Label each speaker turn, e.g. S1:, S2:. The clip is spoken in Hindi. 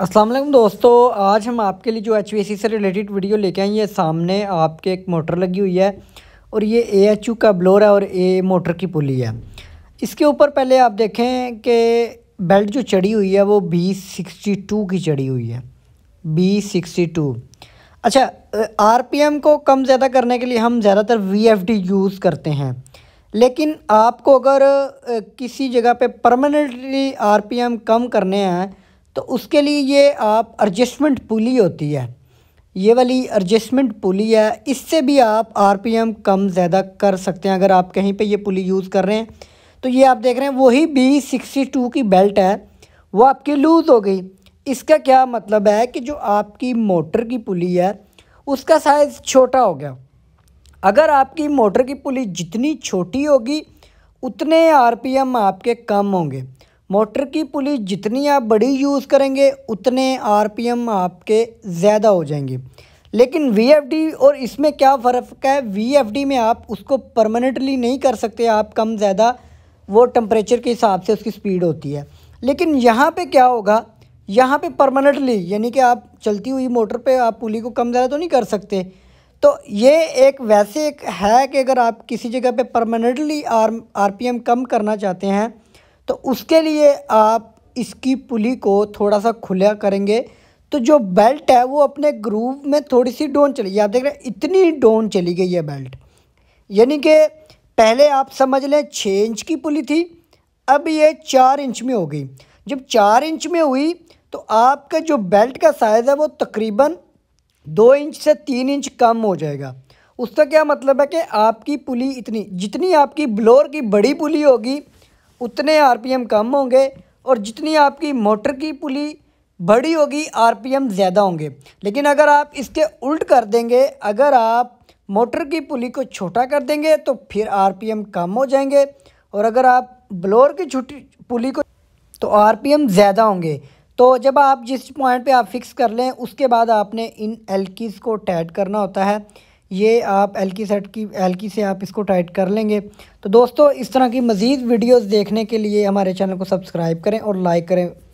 S1: असलम दोस्तों आज हम आपके लिए जो एच से रिलेटेड वीडियो लेके आए ये सामने आपके एक मोटर लगी हुई है और ये ए एच यू का ब्लोर है और ए मोटर की पुली है इसके ऊपर पहले आप देखें कि बेल्ट जो चढ़ी हुई है वो बी सिक्सटी टू की चढ़ी हुई है बी सिक्सटी टू अच्छा आर पी एम को कम ज़्यादा करने के लिए हम ज़्यादातर वी एफ डी यूज़ करते हैं लेकिन आपको अगर किसी जगह पर परमानेंटली आर पी एम कम करने हैं तो उसके लिए ये आप एडजस्टमेंट पुली होती है ये वाली एडजस्टमेंट पुली है इससे भी आप आरपीएम कम ज़्यादा कर सकते हैं अगर आप कहीं पे ये पुली यूज़ कर रहे हैं तो ये आप देख रहे हैं वही बी सिक्सटी टू की बेल्ट है वो आपकी लूज़ हो गई इसका क्या मतलब है कि जो आपकी मोटर की पुली है उसका साइज़ छोटा हो गया अगर आपकी मोटर की पुली जितनी छोटी होगी उतने आर आपके कम होंगे मोटर की पुली जितनी आप बड़ी यूज़ करेंगे उतने आरपीएम आपके ज़्यादा हो जाएंगे लेकिन वीएफडी और इसमें क्या फ़र्क है वीएफडी में आप उसको परमानेंटली नहीं कर सकते आप कम ज़्यादा वो टम्परेचर के हिसाब से उसकी स्पीड होती है लेकिन यहाँ पे क्या होगा यहाँ पे परमानेंटली यानी कि आप चलती हुई मोटर पे आप पुली को कम ज़्यादा तो नहीं कर सकते तो ये एक वैसे एक है कि अगर आप किसी जगह पे परमानेंटली आर आर कम करना चाहते हैं तो उसके लिए आप इसकी पुली को थोड़ा सा खुला करेंगे तो जो बेल्ट है वो अपने ग्रूव में थोड़ी सी डोन चली गई आप देख रहे हैं इतनी डोन चली गई है बेल्ट यानी कि पहले आप समझ लें छः इंच की पुली थी अब ये चार इंच में हो गई जब चार इंच में हुई तो आपका जो बेल्ट का साइज़ है वो तकरीबन दो इंच से तीन इंच कम हो जाएगा उसका क्या मतलब है कि आपकी पुली इतनी जितनी आपकी ब्लोर की बड़ी पुली होगी उतने आरपीएम कम होंगे और जितनी आपकी मोटर की पुली बड़ी होगी आरपीएम ज़्यादा होंगे लेकिन अगर आप इसके उल्ट कर देंगे अगर आप मोटर की पुली को छोटा कर देंगे तो फिर आरपीएम कम हो जाएंगे और अगर आप ब्लोर की छोटी पुली को तो आरपीएम ज़्यादा होंगे तो जब आप जिस पॉइंट पे आप फिक्स कर लें उसके बाद आपने इन एलकीज़ को टैड करना होता है ये आप एल की सेट की एल की से आप इसको टाइट कर लेंगे तो दोस्तों इस तरह की मज़ीद वीडियोस देखने के लिए हमारे चैनल को सब्सक्राइब करें और लाइक करें